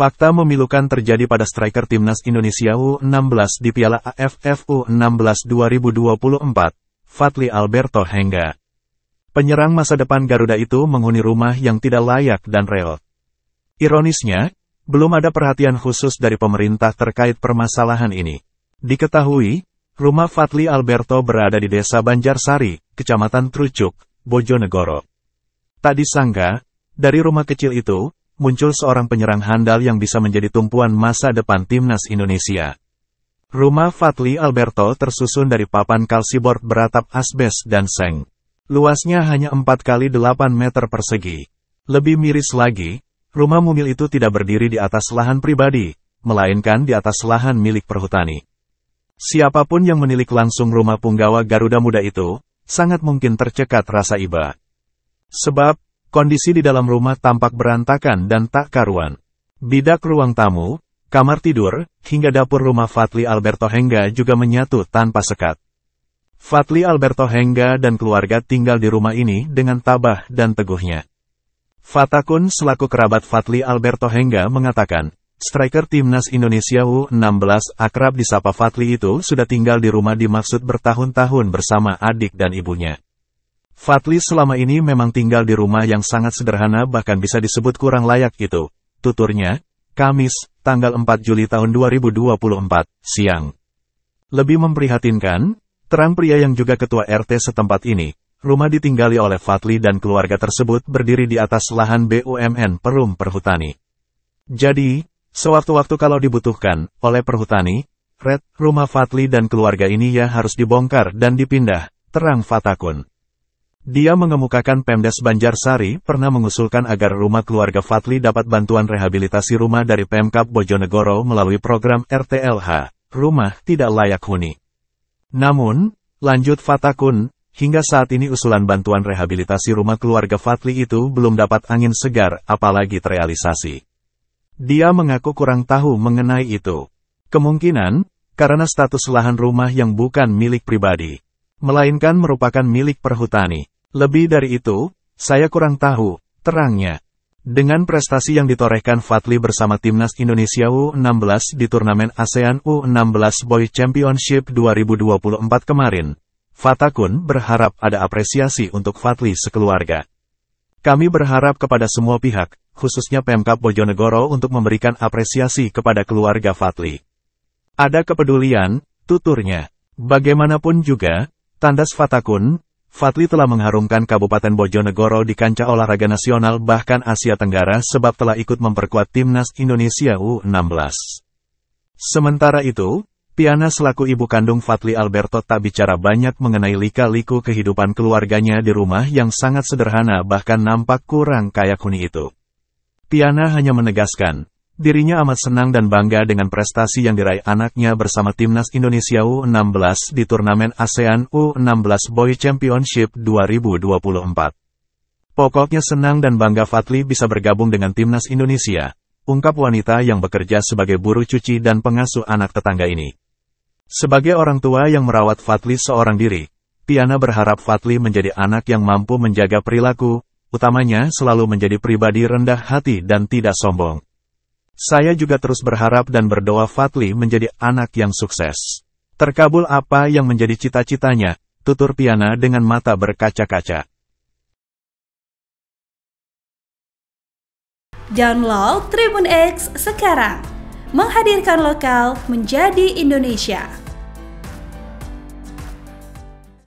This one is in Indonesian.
Fakta memilukan terjadi pada striker timnas Indonesia U16 di Piala AFF U16 2024, Fatli Alberto Hengga. Penyerang masa depan Garuda itu menghuni rumah yang tidak layak dan reot. Ironisnya, belum ada perhatian khusus dari pemerintah terkait permasalahan ini. Diketahui, rumah Fatli Alberto berada di desa Banjarsari, kecamatan Trucuk, Bojonegoro. Tak disangka, dari rumah kecil itu, muncul seorang penyerang handal yang bisa menjadi tumpuan masa depan timnas Indonesia. Rumah Fatli Alberto tersusun dari papan kalsibord beratap asbes dan seng. Luasnya hanya 4 kali 8 meter persegi. Lebih miris lagi, rumah mungil itu tidak berdiri di atas lahan pribadi, melainkan di atas lahan milik perhutani. Siapapun yang menilik langsung rumah punggawa Garuda Muda itu, sangat mungkin tercekat rasa iba. Sebab, kondisi di dalam rumah tampak berantakan dan tak karuan. Bidak ruang tamu, kamar tidur, hingga dapur rumah Fatli Alberto Hengga juga menyatu tanpa sekat. Fatli Alberto Hengga dan keluarga tinggal di rumah ini dengan tabah dan teguhnya. Fatakun selaku kerabat Fatli Alberto Hengga mengatakan, striker timnas Indonesia U16 akrab disapa Fatli itu sudah tinggal di rumah dimaksud bertahun-tahun bersama adik dan ibunya. Fatli selama ini memang tinggal di rumah yang sangat sederhana bahkan bisa disebut kurang layak itu. Tuturnya, Kamis, tanggal 4 Juli tahun 2024, siang. Lebih memprihatinkan, terang pria yang juga ketua RT setempat ini, rumah ditinggali oleh Fatli dan keluarga tersebut berdiri di atas lahan BUMN Perum Perhutani. Jadi, sewaktu-waktu kalau dibutuhkan, oleh perhutani, Red, rumah Fatli dan keluarga ini ya harus dibongkar dan dipindah, terang Fatakun. Dia mengemukakan Pemdas Banjarsari pernah mengusulkan agar rumah keluarga Fatli dapat bantuan rehabilitasi rumah dari Pemkap Bojonegoro melalui program RTLH, Rumah Tidak Layak Huni. Namun, lanjut Fatakun, hingga saat ini usulan bantuan rehabilitasi rumah keluarga Fatli itu belum dapat angin segar apalagi terrealisasi. Dia mengaku kurang tahu mengenai itu. Kemungkinan, karena status lahan rumah yang bukan milik pribadi melainkan merupakan milik perhutani. Lebih dari itu, saya kurang tahu, terangnya. Dengan prestasi yang ditorehkan Fatli bersama timnas Indonesia U16 di turnamen ASEAN U16 Boy Championship 2024 kemarin, Fatakun berharap ada apresiasi untuk Fatli sekeluarga. Kami berharap kepada semua pihak, khususnya Pemkap Bojonegoro untuk memberikan apresiasi kepada keluarga Fatli. Ada kepedulian, tuturnya. Bagaimanapun juga, Tandas Fatakun, Fatli telah mengharumkan Kabupaten Bojonegoro di kancah olahraga nasional bahkan Asia Tenggara sebab telah ikut memperkuat timnas Indonesia U16. Sementara itu, Piana selaku ibu kandung Fatli Alberto tak bicara banyak mengenai lika-liku kehidupan keluarganya di rumah yang sangat sederhana bahkan nampak kurang kayak huni itu. Piana hanya menegaskan, Dirinya amat senang dan bangga dengan prestasi yang diraih anaknya bersama timnas Indonesia U16 di turnamen ASEAN U16 Boy Championship 2024. Pokoknya senang dan bangga Fatli bisa bergabung dengan timnas Indonesia, ungkap wanita yang bekerja sebagai buruh cuci dan pengasuh anak tetangga ini. Sebagai orang tua yang merawat Fatli seorang diri, Piana berharap Fatli menjadi anak yang mampu menjaga perilaku, utamanya selalu menjadi pribadi rendah hati dan tidak sombong. Saya juga terus berharap dan berdoa Fatli menjadi anak yang sukses. Terkabul apa yang menjadi cita-citanya, tutur Piana dengan mata berkaca-kaca. Download Tribun X sekarang. Menghadirkan lokal menjadi Indonesia.